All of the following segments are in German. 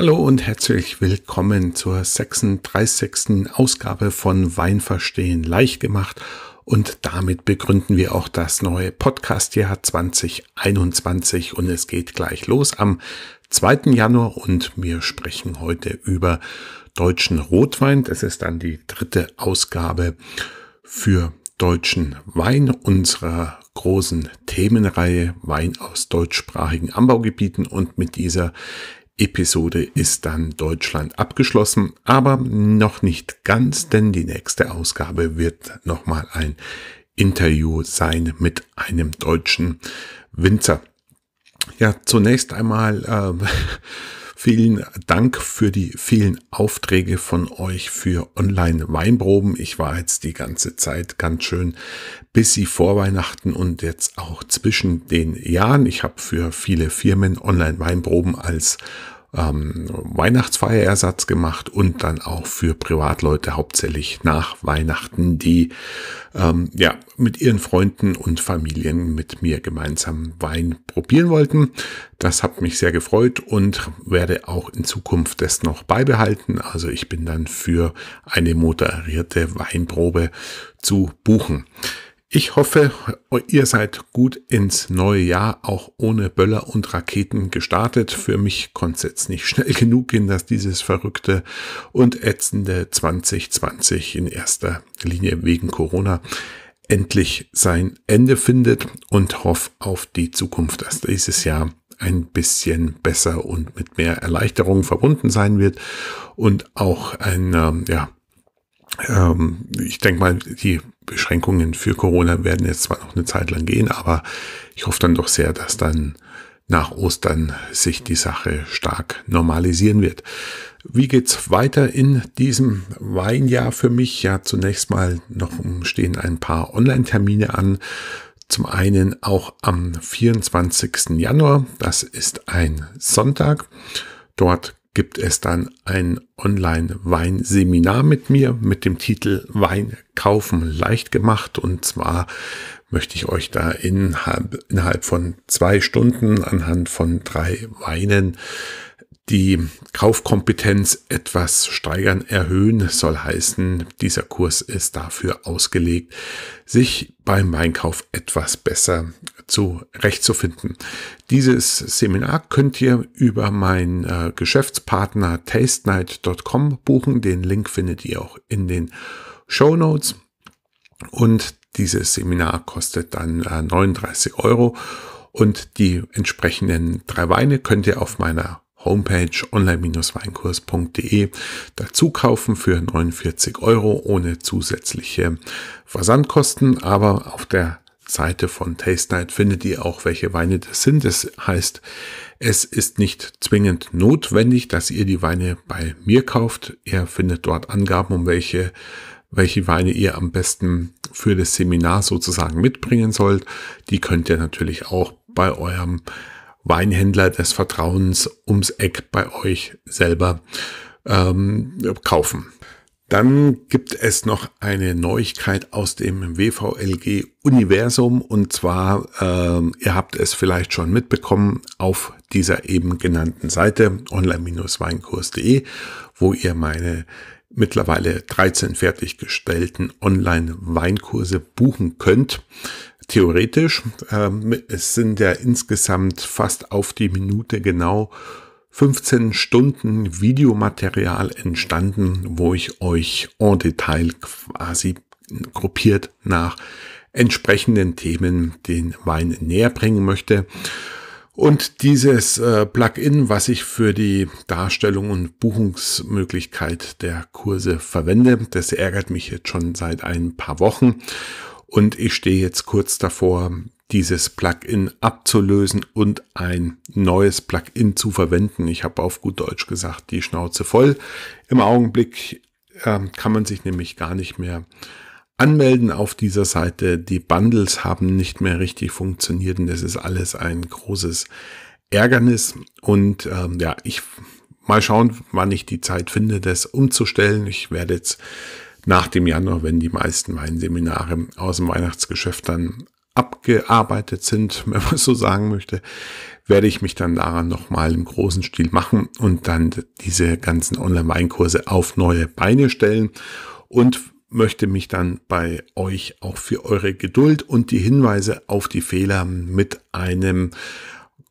Hallo und herzlich willkommen zur 36. Ausgabe von Wein verstehen leicht gemacht und damit begründen wir auch das neue Podcastjahr 2021 und es geht gleich los am 2. Januar und wir sprechen heute über deutschen Rotwein. Das ist dann die dritte Ausgabe für deutschen Wein unserer großen Themenreihe Wein aus deutschsprachigen Anbaugebieten und mit dieser Episode ist dann Deutschland abgeschlossen, aber noch nicht ganz, denn die nächste Ausgabe wird nochmal ein Interview sein mit einem deutschen Winzer. Ja, zunächst einmal äh, vielen Dank für die vielen Aufträge von euch für Online-Weinproben. Ich war jetzt die ganze Zeit ganz schön bis sie vor Weihnachten und jetzt auch zwischen den Jahren, ich habe für viele Firmen Online-Weinproben als ähm, Weihnachtsfeierersatz gemacht und dann auch für Privatleute hauptsächlich nach Weihnachten, die ähm, ja mit ihren Freunden und Familien mit mir gemeinsam Wein probieren wollten. Das hat mich sehr gefreut und werde auch in Zukunft das noch beibehalten. Also ich bin dann für eine moderierte Weinprobe zu buchen. Ich hoffe, ihr seid gut ins neue Jahr auch ohne Böller und Raketen gestartet. Für mich konnte es jetzt nicht schnell genug gehen, dass dieses verrückte und ätzende 2020 in erster Linie wegen Corona endlich sein Ende findet und hoffe auf die Zukunft, dass dieses Jahr ein bisschen besser und mit mehr Erleichterung verbunden sein wird und auch ein, ähm, ja, ähm, ich denke mal, die Beschränkungen für Corona werden jetzt zwar noch eine Zeit lang gehen, aber ich hoffe dann doch sehr, dass dann nach Ostern sich die Sache stark normalisieren wird. Wie geht's weiter in diesem Weinjahr für mich? Ja, zunächst mal noch stehen ein paar Online-Termine an. Zum einen auch am 24. Januar, das ist ein Sonntag. Dort gibt es dann ein online wein seminar mit mir mit dem Titel Wein kaufen leicht gemacht. Und zwar möchte ich euch da innerhalb, innerhalb von zwei Stunden anhand von drei Weinen die Kaufkompetenz etwas steigern, erhöhen soll heißen. Dieser Kurs ist dafür ausgelegt, sich beim Weinkauf etwas besser zurechtzufinden. Dieses Seminar könnt ihr über meinen äh, Geschäftspartner tastenight.com buchen. Den Link findet ihr auch in den Show Notes. Und dieses Seminar kostet dann äh, 39 Euro. Und die entsprechenden drei Weine könnt ihr auf meiner Homepage online-weinkurs.de dazu kaufen für 49 Euro ohne zusätzliche Versandkosten. Aber auf der Seite von Taste Night findet ihr auch, welche Weine das sind. Das heißt, es ist nicht zwingend notwendig, dass ihr die Weine bei mir kauft. Ihr findet dort Angaben, um welche, welche Weine ihr am besten für das Seminar sozusagen mitbringen sollt. Die könnt ihr natürlich auch bei eurem Weinhändler des Vertrauens ums Eck bei euch selber ähm, kaufen. Dann gibt es noch eine Neuigkeit aus dem WVLG-Universum und zwar, äh, ihr habt es vielleicht schon mitbekommen, auf dieser eben genannten Seite online-weinkurs.de, wo ihr meine mittlerweile 13 fertiggestellten Online-Weinkurse buchen könnt. Theoretisch, äh, es sind ja insgesamt fast auf die Minute genau 15 Stunden Videomaterial entstanden, wo ich euch en Detail quasi gruppiert nach entsprechenden Themen den Wein näher bringen möchte. Und dieses äh, Plugin, was ich für die Darstellung und Buchungsmöglichkeit der Kurse verwende, das ärgert mich jetzt schon seit ein paar Wochen. Und ich stehe jetzt kurz davor, dieses Plugin abzulösen und ein neues Plugin zu verwenden. Ich habe auf gut Deutsch gesagt, die Schnauze voll. Im Augenblick äh, kann man sich nämlich gar nicht mehr anmelden auf dieser Seite. Die Bundles haben nicht mehr richtig funktioniert und das ist alles ein großes Ärgernis. Und ähm, ja, ich mal schauen, wann ich die Zeit finde, das umzustellen. Ich werde jetzt nach dem Januar, wenn die meisten meinen Seminare aus dem Weihnachtsgeschäft dann abgearbeitet sind, wenn man so sagen möchte, werde ich mich dann daran nochmal im großen Stil machen und dann diese ganzen Online-Weinkurse auf neue Beine stellen und möchte mich dann bei euch auch für eure Geduld und die Hinweise auf die Fehler mit einem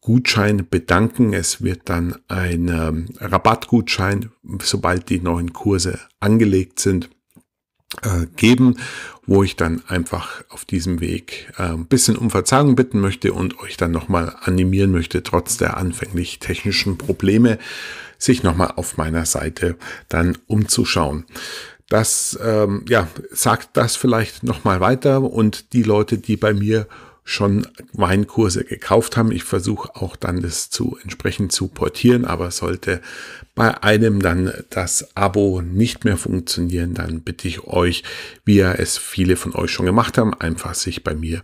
Gutschein bedanken. Es wird dann ein ähm, Rabattgutschein, sobald die neuen Kurse angelegt sind, äh, geben wo ich dann einfach auf diesem Weg äh, ein bisschen um Verzeihung bitten möchte und euch dann nochmal animieren möchte, trotz der anfänglich technischen Probleme, sich nochmal auf meiner Seite dann umzuschauen. Das ähm, ja, sagt das vielleicht nochmal weiter und die Leute, die bei mir schon Weinkurse gekauft haben. Ich versuche auch dann das zu entsprechend zu portieren, aber sollte bei einem dann das Abo nicht mehr funktionieren, dann bitte ich euch, wie ja es viele von euch schon gemacht haben, einfach sich bei mir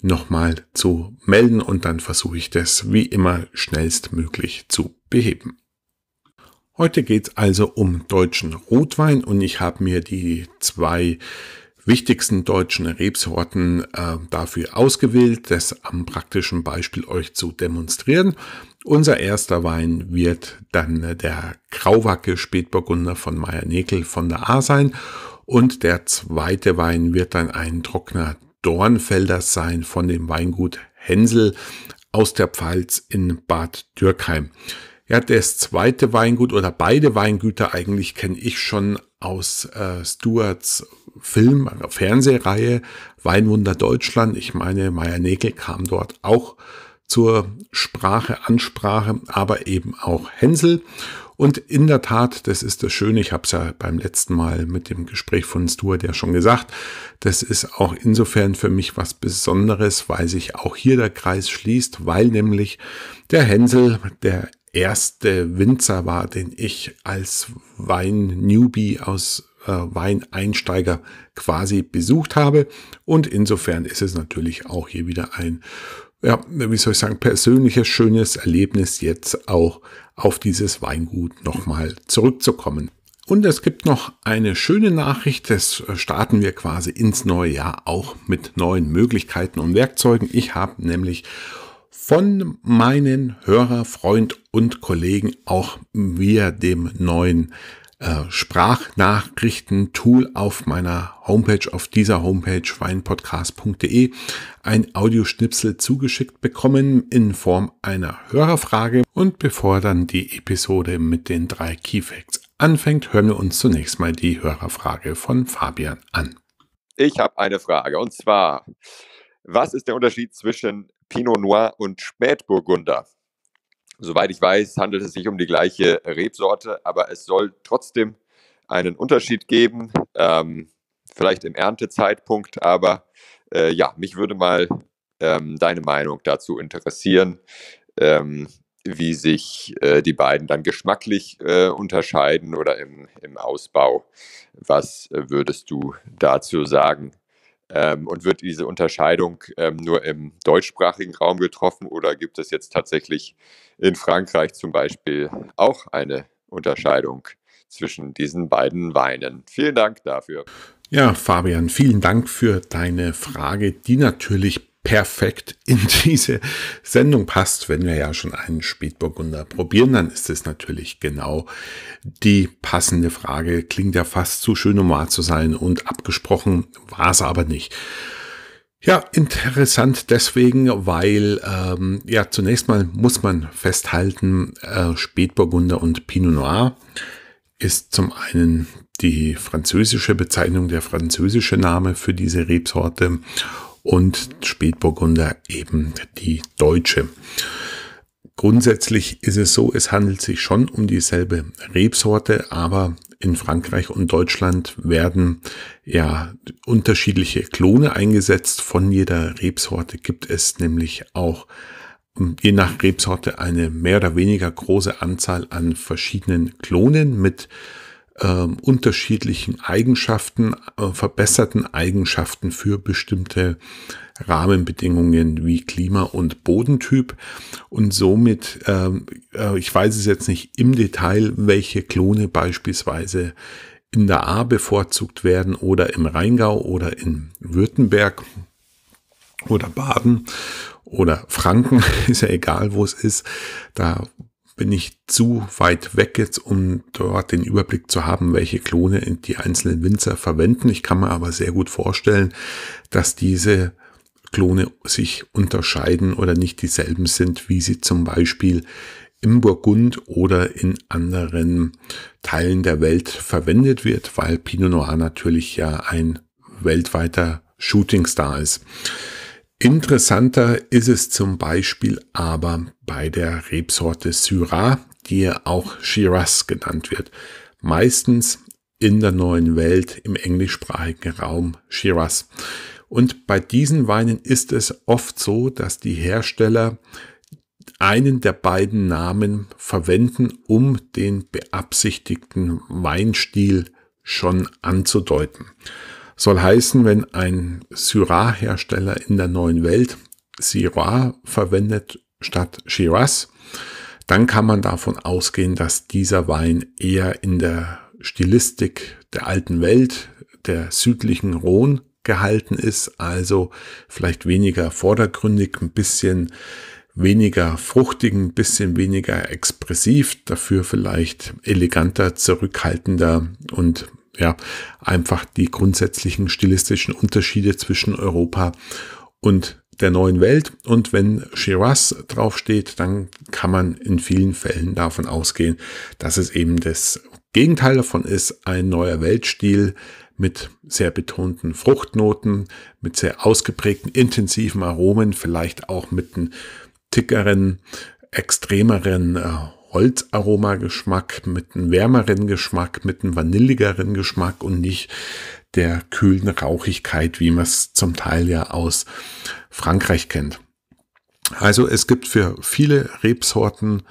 nochmal zu melden und dann versuche ich das wie immer schnellstmöglich zu beheben. Heute geht es also um deutschen Rotwein und ich habe mir die zwei wichtigsten deutschen Rebsorten äh, dafür ausgewählt, das am praktischen Beispiel euch zu demonstrieren. Unser erster Wein wird dann der Grauwacke Spätburgunder von Meier-Nekel von der A sein und der zweite Wein wird dann ein trockener Dornfelder sein von dem Weingut Hänsel aus der Pfalz in Bad Dürkheim. Ja, das zweite Weingut oder beide Weingüter eigentlich kenne ich schon aus äh, Stuarts Film, einer Fernsehreihe, Weinwunder Deutschland. Ich meine, Meier Nägel kam dort auch zur Sprache, Ansprache, aber eben auch Hänsel. Und in der Tat, das ist das Schöne, ich habe es ja beim letzten Mal mit dem Gespräch von Stuart ja schon gesagt, das ist auch insofern für mich was Besonderes, weil sich auch hier der Kreis schließt, weil nämlich der Hänsel, der erste Winzer war, den ich als Wein-Newbie aus äh, Weineinsteiger quasi besucht habe. Und insofern ist es natürlich auch hier wieder ein, ja, wie soll ich sagen, persönliches, schönes Erlebnis, jetzt auch auf dieses Weingut nochmal zurückzukommen. Und es gibt noch eine schöne Nachricht, das äh, starten wir quasi ins neue Jahr auch mit neuen Möglichkeiten und Werkzeugen. Ich habe nämlich von meinen Hörer, Freund und Kollegen auch via dem neuen äh, Sprachnachrichten-Tool auf meiner Homepage, auf dieser Homepage weinpodcast.de, ein Audioschnipsel zugeschickt bekommen in Form einer Hörerfrage. Und bevor dann die Episode mit den drei Keyfacts anfängt, hören wir uns zunächst mal die Hörerfrage von Fabian an. Ich habe eine Frage und zwar, was ist der Unterschied zwischen Pinot Noir und Spätburgunder? Soweit ich weiß, handelt es sich um die gleiche Rebsorte, aber es soll trotzdem einen Unterschied geben, ähm, vielleicht im Erntezeitpunkt, aber äh, ja, mich würde mal ähm, deine Meinung dazu interessieren, ähm, wie sich äh, die beiden dann geschmacklich äh, unterscheiden oder im, im Ausbau. Was äh, würdest du dazu sagen? Ähm, und wird diese Unterscheidung ähm, nur im deutschsprachigen Raum getroffen oder gibt es jetzt tatsächlich in Frankreich zum Beispiel auch eine Unterscheidung zwischen diesen beiden Weinen? Vielen Dank dafür. Ja, Fabian, vielen Dank für deine Frage, die natürlich perfekt in diese Sendung passt. Wenn wir ja schon einen Spätburgunder probieren, dann ist es natürlich genau die passende Frage. Klingt ja fast zu schön, um wahr zu sein und abgesprochen war es aber nicht. Ja, interessant deswegen, weil ähm, ja zunächst mal muss man festhalten, äh, Spätburgunder und Pinot Noir ist zum einen die französische Bezeichnung, der französische Name für diese Rebsorte und Spätburgunder eben die deutsche. Grundsätzlich ist es so, es handelt sich schon um dieselbe Rebsorte, aber in Frankreich und Deutschland werden ja unterschiedliche Klone eingesetzt. Von jeder Rebsorte gibt es nämlich auch hm, je nach Rebsorte eine mehr oder weniger große Anzahl an verschiedenen Klonen mit ähm, unterschiedlichen Eigenschaften, äh, verbesserten Eigenschaften für bestimmte Rahmenbedingungen wie Klima und Bodentyp. Und somit, ähm, äh, ich weiß es jetzt nicht im Detail, welche Klone beispielsweise in der A bevorzugt werden oder im Rheingau oder in Württemberg oder Baden oder Franken, ist ja egal, wo es ist. Da bin ich zu weit weg jetzt, um dort den Überblick zu haben, welche Klone die einzelnen Winzer verwenden. Ich kann mir aber sehr gut vorstellen, dass diese Klone sich unterscheiden oder nicht dieselben sind, wie sie zum Beispiel im Burgund oder in anderen Teilen der Welt verwendet wird, weil Pinot Noir natürlich ja ein weltweiter Shootingstar ist. Interessanter ist es zum Beispiel aber bei der Rebsorte Syrah, die auch Shiraz genannt wird. Meistens in der neuen Welt im englischsprachigen Raum Shiraz. Und bei diesen Weinen ist es oft so, dass die Hersteller einen der beiden Namen verwenden, um den beabsichtigten Weinstil schon anzudeuten. Soll heißen, wenn ein Syrah-Hersteller in der neuen Welt Syrah verwendet statt Shiraz, dann kann man davon ausgehen, dass dieser Wein eher in der Stilistik der alten Welt, der südlichen Rhone gehalten ist, also vielleicht weniger vordergründig, ein bisschen weniger fruchtig, ein bisschen weniger expressiv, dafür vielleicht eleganter, zurückhaltender und ja, einfach die grundsätzlichen stilistischen Unterschiede zwischen Europa und der neuen Welt. Und wenn Shiraz draufsteht, dann kann man in vielen Fällen davon ausgehen, dass es eben das Gegenteil davon ist, ein neuer Weltstil mit sehr betonten Fruchtnoten, mit sehr ausgeprägten, intensiven Aromen, vielleicht auch mit einem tickeren, extremeren äh, Holzaromageschmack, mit einem wärmeren Geschmack, mit einem vanilligeren Geschmack und nicht der kühlen Rauchigkeit, wie man es zum Teil ja aus Frankreich kennt. Also es gibt für viele Rebsorten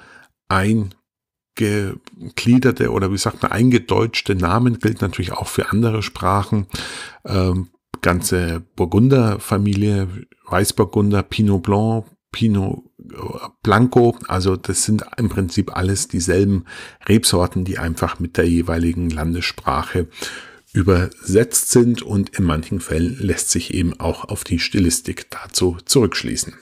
ein oder wie sagt man, eingedeutschte Namen gilt natürlich auch für andere Sprachen. Ähm, ganze Burgunderfamilie, Weißburgunder, Pinot Blanc, Pino äh, Blanco. Also das sind im Prinzip alles dieselben Rebsorten, die einfach mit der jeweiligen Landessprache übersetzt sind und in manchen Fällen lässt sich eben auch auf die Stilistik dazu zurückschließen.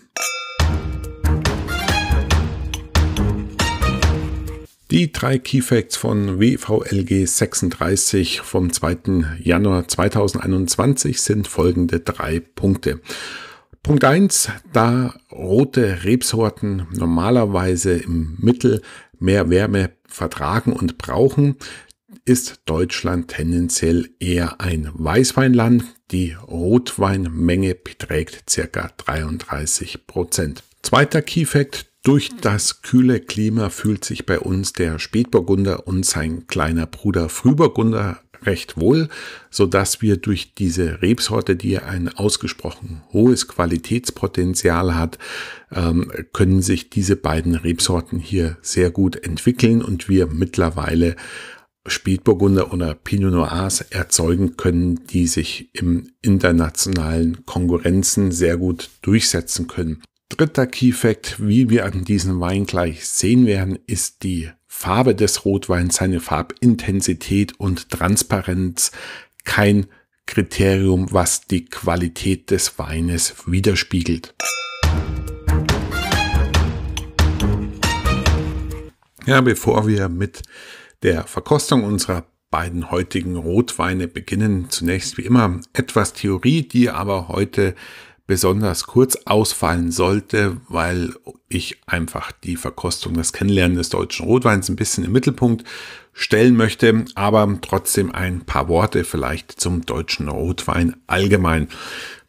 Die drei Key Facts von WVLG 36 vom 2. Januar 2021 sind folgende drei Punkte. Punkt 1, da rote Rebsorten normalerweise im Mittel mehr Wärme vertragen und brauchen, ist Deutschland tendenziell eher ein Weißweinland. Die Rotweinmenge beträgt ca. 33 Prozent. Zweiter Key Fact, durch das kühle Klima fühlt sich bei uns der Spätburgunder und sein kleiner Bruder Frühburgunder recht wohl, so dass wir durch diese Rebsorte, die ein ausgesprochen hohes Qualitätspotenzial hat, ähm, können sich diese beiden Rebsorten hier sehr gut entwickeln und wir mittlerweile Spätburgunder oder Pinot Noirs erzeugen können, die sich im internationalen Konkurrenzen sehr gut durchsetzen können. Dritter Key Fact, wie wir an diesem Wein gleich sehen werden, ist die Farbe des Rotweins, seine Farbintensität und Transparenz kein Kriterium, was die Qualität des Weines widerspiegelt. Ja, bevor wir mit der Verkostung unserer beiden heutigen Rotweine beginnen, zunächst wie immer etwas Theorie, die aber heute besonders kurz ausfallen sollte, weil ich einfach die Verkostung, das Kennenlernen des deutschen Rotweins ein bisschen im Mittelpunkt stellen möchte, aber trotzdem ein paar Worte vielleicht zum deutschen Rotwein allgemein.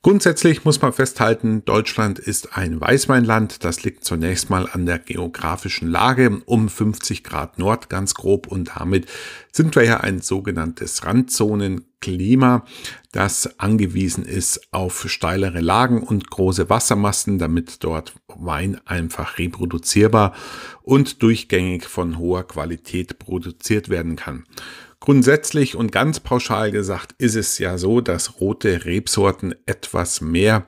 Grundsätzlich muss man festhalten, Deutschland ist ein Weißweinland. Das liegt zunächst mal an der geografischen Lage um 50 Grad Nord ganz grob und damit sind wir ja ein sogenanntes Randzonenklima, das angewiesen ist auf steilere Lagen und große Wassermassen, damit dort Wein einfach reproduzierbar und durchgängig von hoher Qualität produziert werden kann. Grundsätzlich und ganz pauschal gesagt ist es ja so, dass rote Rebsorten etwas mehr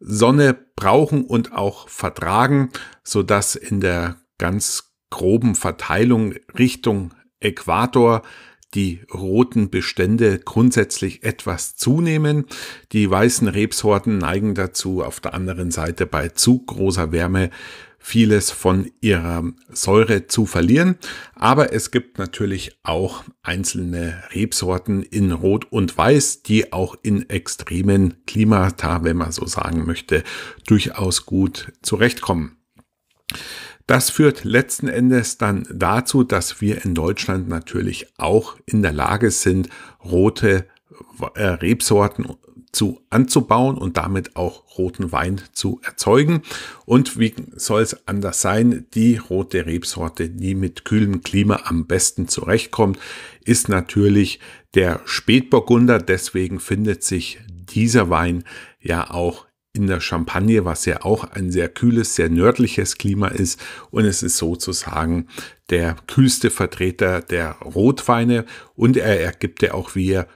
Sonne brauchen und auch vertragen, sodass in der ganz groben Verteilung Richtung Äquator die roten Bestände grundsätzlich etwas zunehmen. Die weißen Rebsorten neigen dazu, auf der anderen Seite bei zu großer Wärme vieles von ihrer Säure zu verlieren. Aber es gibt natürlich auch einzelne Rebsorten in Rot und Weiß, die auch in extremen Klimata, wenn man so sagen möchte, durchaus gut zurechtkommen. Das führt letzten Endes dann dazu, dass wir in Deutschland natürlich auch in der Lage sind, rote äh, Rebsorten zu anzubauen und damit auch roten Wein zu erzeugen. Und wie soll es anders sein? Die rote Rebsorte, die mit kühlem Klima am besten zurechtkommt, ist natürlich der Spätburgunder. Deswegen findet sich dieser Wein ja auch in der Champagne, was ja auch ein sehr kühles, sehr nördliches Klima ist. Und es ist sozusagen der kühlste Vertreter der Rotweine. Und er ergibt ja auch, wie er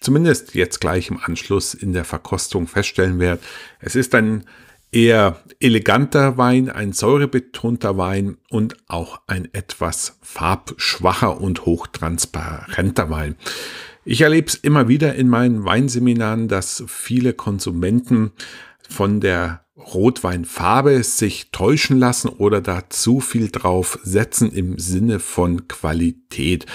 zumindest jetzt gleich im Anschluss in der Verkostung feststellen werdet. Es ist ein eher eleganter Wein, ein säurebetonter Wein und auch ein etwas farbschwacher und hochtransparenter Wein. Ich erlebe es immer wieder in meinen Weinseminaren, dass viele Konsumenten von der Rotweinfarbe sich täuschen lassen oder da zu viel drauf setzen im Sinne von Qualität.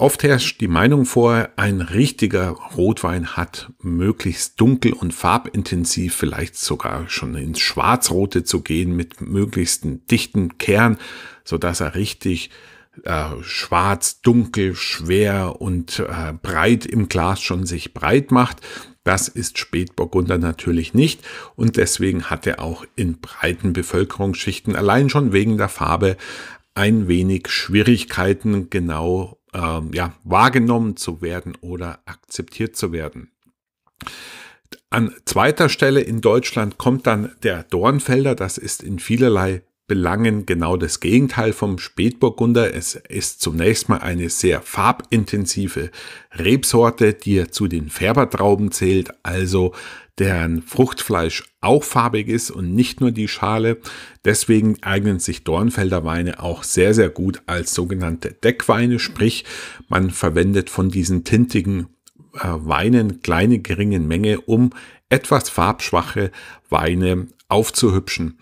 Oft herrscht die Meinung vor, ein richtiger Rotwein hat möglichst dunkel und farbintensiv, vielleicht sogar schon ins Schwarzrote zu gehen mit möglichst dichten Kern, so dass er richtig äh, schwarz, dunkel, schwer und äh, breit im Glas schon sich breit macht. Das ist Spätburgunder natürlich nicht und deswegen hat er auch in breiten Bevölkerungsschichten allein schon wegen der Farbe ein wenig Schwierigkeiten, genau ähm, ja, wahrgenommen zu werden oder akzeptiert zu werden. An zweiter Stelle in Deutschland kommt dann der Dornfelder. Das ist in vielerlei Belangen genau das Gegenteil vom Spätburgunder. Es ist zunächst mal eine sehr farbintensive Rebsorte, die zu den Färbertrauben zählt, also deren Fruchtfleisch auch farbig ist und nicht nur die Schale. Deswegen eignen sich Dornfelder Weine auch sehr, sehr gut als sogenannte Deckweine, sprich man verwendet von diesen tintigen äh, Weinen kleine geringe Menge, um etwas farbschwache Weine aufzuhübschen.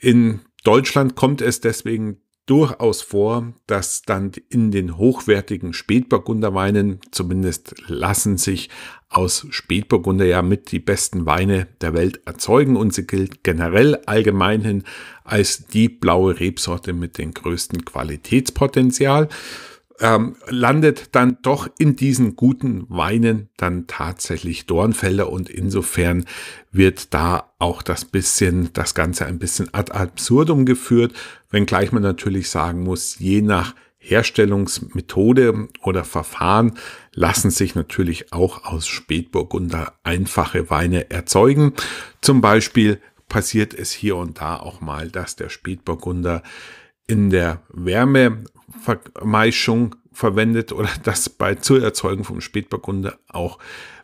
In Deutschland kommt es deswegen durchaus vor, dass dann in den hochwertigen Spätburgunderweinen, zumindest lassen sich aus Spätburgunder ja mit die besten Weine der Welt erzeugen und sie gilt generell allgemein hin als die blaue Rebsorte mit dem größten Qualitätspotenzial ähm, landet dann doch in diesen guten Weinen dann tatsächlich Dornfelder und insofern wird da auch das bisschen, das Ganze ein bisschen ad absurdum geführt, wenngleich man natürlich sagen muss, je nach Herstellungsmethode oder Verfahren lassen sich natürlich auch aus Spätburgunder einfache Weine erzeugen. Zum Beispiel passiert es hier und da auch mal, dass der Spätburgunder in der Wärme Vermeischung verwendet oder dass bei zur Erzeugung vom Spätburgunder auch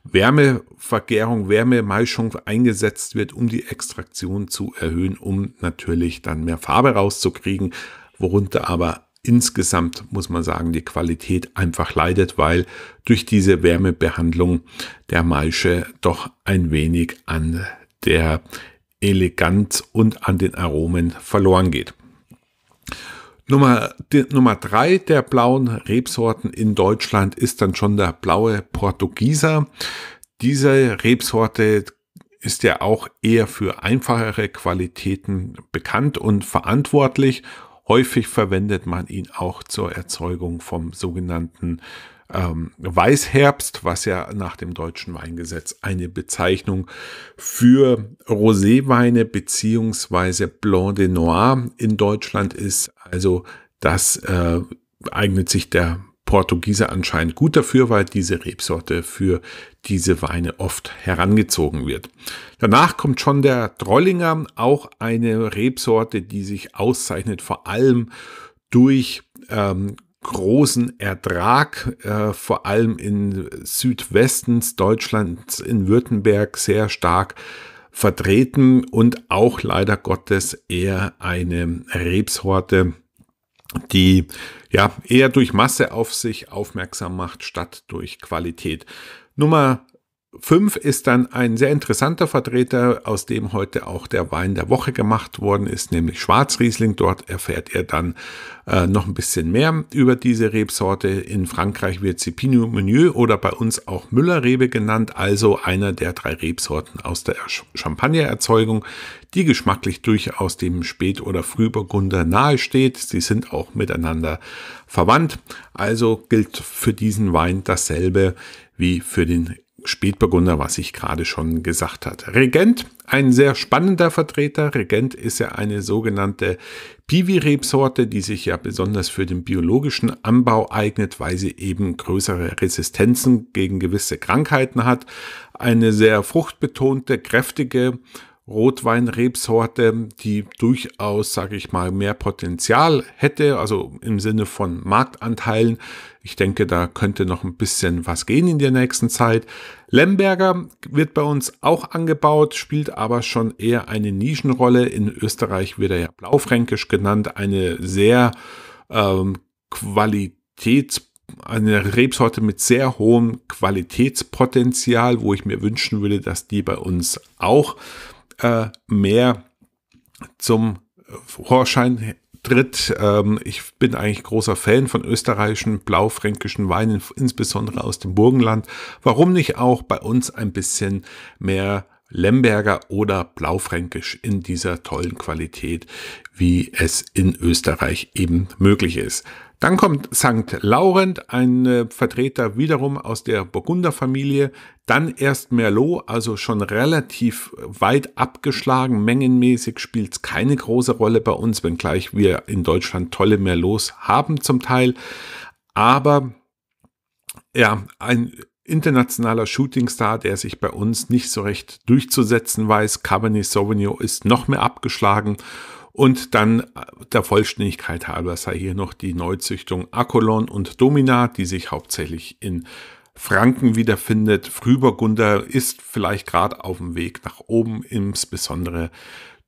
Wärmevergärung, Wärmemeischung eingesetzt wird, um die Extraktion zu erhöhen, um natürlich dann mehr Farbe rauszukriegen, worunter aber insgesamt muss man sagen, die Qualität einfach leidet, weil durch diese Wärmebehandlung der Maische doch ein wenig an der Eleganz und an den Aromen verloren geht. Nummer, die, Nummer drei der blauen Rebsorten in Deutschland ist dann schon der blaue Portugieser. Diese Rebsorte ist ja auch eher für einfachere Qualitäten bekannt und verantwortlich. Häufig verwendet man ihn auch zur Erzeugung vom sogenannten ähm, Weißherbst, was ja nach dem deutschen Weingesetz eine Bezeichnung für Roséweine bzw. Blanc de Noir in Deutschland ist. Also das äh, eignet sich der Portugieser anscheinend gut dafür, weil diese Rebsorte für diese Weine oft herangezogen wird. Danach kommt schon der Drollinger, auch eine Rebsorte, die sich auszeichnet vor allem durch ähm, großen Ertrag, äh, vor allem in Südwestens Deutschlands, in Württemberg sehr stark vertreten und auch leider Gottes eher eine Rebsorte, die ja eher durch Masse auf sich aufmerksam macht, statt durch Qualität. Nummer 5 ist dann ein sehr interessanter Vertreter, aus dem heute auch der Wein der Woche gemacht worden ist, nämlich Schwarzriesling. Dort erfährt er dann äh, noch ein bisschen mehr über diese Rebsorte. In Frankreich wird sie Pinot Meunier oder bei uns auch Müllerrebe genannt, also einer der drei Rebsorten aus der Champagnererzeugung, die geschmacklich durchaus dem Spät- oder Frühburgunder nahesteht. Sie sind auch miteinander verwandt. Also gilt für diesen Wein dasselbe wie für den Spätburgunder, was ich gerade schon gesagt hatte. Regent, ein sehr spannender Vertreter. Regent ist ja eine sogenannte Piwi-Rebsorte, die sich ja besonders für den biologischen Anbau eignet, weil sie eben größere Resistenzen gegen gewisse Krankheiten hat. Eine sehr fruchtbetonte, kräftige Rotweinrebsorte, die durchaus, sage ich mal, mehr Potenzial hätte, also im Sinne von Marktanteilen. Ich denke, da könnte noch ein bisschen was gehen in der nächsten Zeit. Lemberger wird bei uns auch angebaut, spielt aber schon eher eine Nischenrolle. In Österreich wird er ja blaufränkisch genannt, eine sehr ähm, Qualitäts eine Rebsorte mit sehr hohem Qualitätspotenzial, wo ich mir wünschen würde, dass die bei uns auch äh, mehr zum Vorschein tritt. Ähm, ich bin eigentlich großer Fan von österreichischen, blaufränkischen Weinen, insbesondere aus dem Burgenland. Warum nicht auch bei uns ein bisschen mehr Lemberger oder Blaufränkisch in dieser tollen Qualität, wie es in Österreich eben möglich ist. Dann kommt St. Laurent, ein äh, Vertreter wiederum aus der Burgunderfamilie. Dann erst Merlot, also schon relativ weit abgeschlagen. Mengenmäßig spielt es keine große Rolle bei uns, wenngleich wir in Deutschland tolle Merlots haben zum Teil. Aber ja, ein internationaler Shootingstar, der sich bei uns nicht so recht durchzusetzen weiß. Cabernet Sauvignon ist noch mehr abgeschlagen und dann äh, der Vollständigkeit halber sei hier noch die Neuzüchtung Akolon und Domina, die sich hauptsächlich in Franken wiederfindet. Frühburgunder ist vielleicht gerade auf dem Weg nach oben, insbesondere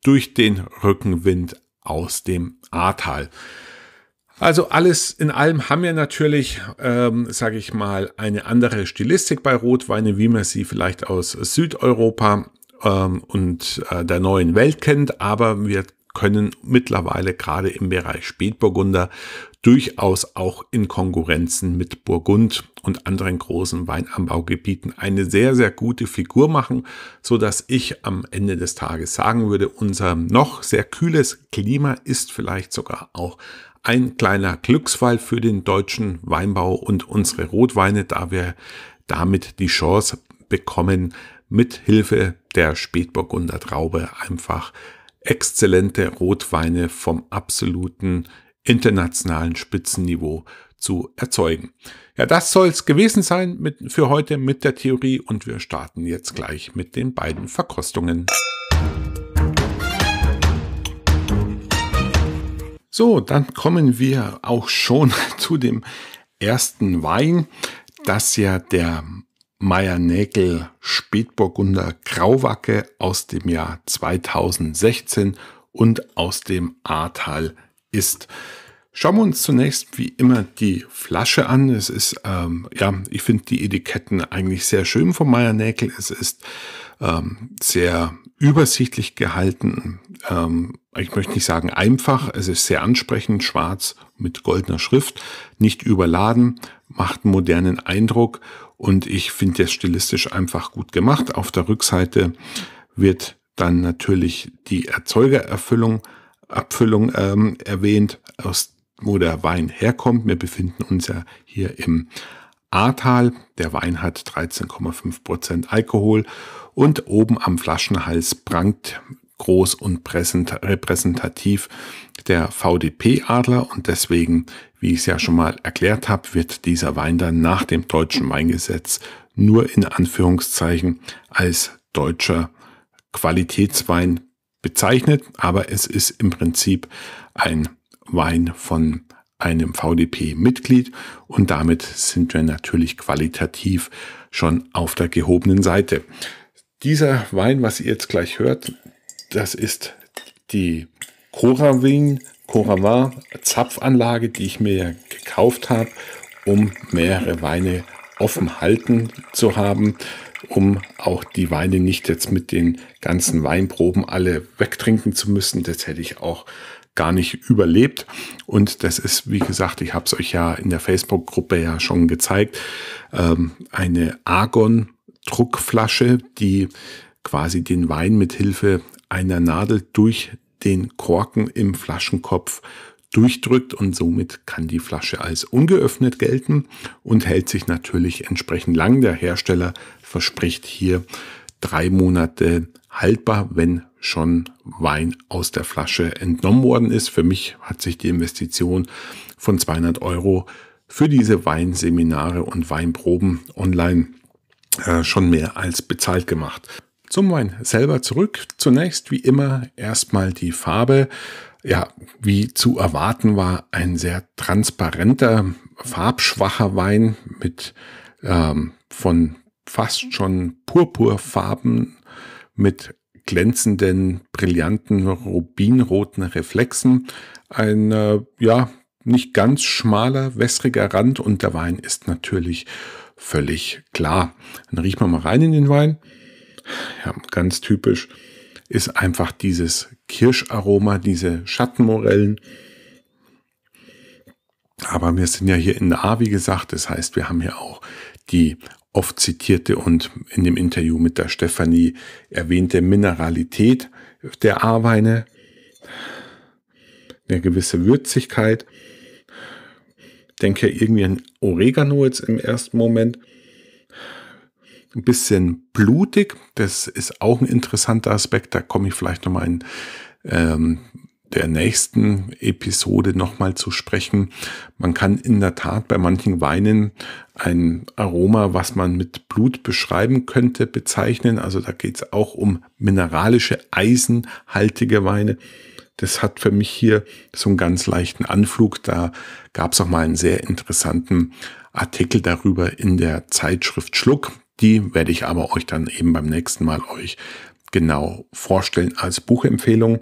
durch den Rückenwind aus dem Ahrtal. Also alles in allem haben wir natürlich, ähm, sage ich mal, eine andere Stilistik bei Rotweine, wie man sie vielleicht aus Südeuropa ähm, und äh, der neuen Welt kennt, aber wir können mittlerweile gerade im Bereich Spätburgunder durchaus auch in Konkurrenzen mit Burgund und anderen großen Weinanbaugebieten eine sehr, sehr gute Figur machen, so dass ich am Ende des Tages sagen würde, unser noch sehr kühles Klima ist vielleicht sogar auch ein kleiner Glücksfall für den deutschen Weinbau und unsere Rotweine, da wir damit die Chance bekommen, mit Hilfe der Spätburgunder Traube einfach exzellente Rotweine vom absoluten internationalen Spitzenniveau zu erzeugen. Ja, das soll es gewesen sein mit, für heute mit der Theorie und wir starten jetzt gleich mit den beiden Verkostungen. So, dann kommen wir auch schon zu dem ersten Wein, das ja der Meier Nägel Spätburgunder Grauwacke aus dem Jahr 2016 und aus dem Ahrtal ist. Schauen wir uns zunächst wie immer die Flasche an. Es ist, ähm, ja, ich finde die Etiketten eigentlich sehr schön von Nägel. Es ist ähm, sehr übersichtlich gehalten. Ähm, ich möchte nicht sagen einfach, es ist sehr ansprechend, schwarz mit goldener Schrift, nicht überladen, macht einen modernen Eindruck und ich finde das stilistisch einfach gut gemacht. Auf der Rückseite wird dann natürlich die Erzeugererfüllung Abfüllung ähm, erwähnt, aus wo der Wein herkommt. Wir befinden uns ja hier im Ahrtal. Der Wein hat 13,5% Prozent Alkohol und oben am Flaschenhals prangt groß und repräsentativ der VDP-Adler und deswegen, wie ich es ja schon mal erklärt habe, wird dieser Wein dann nach dem deutschen Weingesetz nur in Anführungszeichen als deutscher Qualitätswein bezeichnet, aber es ist im Prinzip ein Wein von einem VDP-Mitglied und damit sind wir natürlich qualitativ schon auf der gehobenen Seite. Dieser Wein, was ihr jetzt gleich hört, das ist die Coravin, Korawa Zapfanlage, die ich mir gekauft habe, um mehrere Weine offen halten zu haben, um auch die Weine nicht jetzt mit den ganzen Weinproben alle wegtrinken zu müssen. Das hätte ich auch gar nicht überlebt. Und das ist, wie gesagt, ich habe es euch ja in der Facebook-Gruppe ja schon gezeigt, ähm, eine Argon-Druckflasche, die quasi den Wein mit Hilfe einer Nadel durch den Korken im Flaschenkopf durchdrückt und somit kann die Flasche als ungeöffnet gelten und hält sich natürlich entsprechend lang. Der Hersteller verspricht hier drei Monate haltbar, wenn schon Wein aus der Flasche entnommen worden ist. Für mich hat sich die Investition von 200 Euro für diese Weinseminare und Weinproben online äh, schon mehr als bezahlt gemacht. Zum Wein selber zurück. Zunächst wie immer erstmal die Farbe. Ja, wie zu erwarten war ein sehr transparenter, farbschwacher Wein mit ähm, von fast schon purpurfarben mit glänzenden, brillanten, rubinroten Reflexen. Ein, äh, ja, nicht ganz schmaler, wässriger Rand und der Wein ist natürlich völlig klar. Dann riechen wir mal rein in den Wein ja, ganz typisch, ist einfach dieses Kirscharoma, diese Schattenmorellen. Aber wir sind ja hier in der A, wie gesagt. Das heißt, wir haben hier auch die oft zitierte und in dem Interview mit der Stefanie erwähnte Mineralität der A-Weine, eine gewisse Würzigkeit. Ich Denke irgendwie an Oregano jetzt im ersten Moment ein bisschen blutig. Das ist auch ein interessanter Aspekt. Da komme ich vielleicht nochmal in ähm, der nächsten Episode nochmal zu sprechen. Man kann in der Tat bei manchen Weinen ein Aroma, was man mit Blut beschreiben könnte, bezeichnen. Also da geht es auch um mineralische, eisenhaltige Weine. Das hat für mich hier so einen ganz leichten Anflug. Da gab es auch mal einen sehr interessanten Artikel darüber in der Zeitschrift Schluck. Die werde ich aber euch dann eben beim nächsten Mal euch genau vorstellen als Buchempfehlung.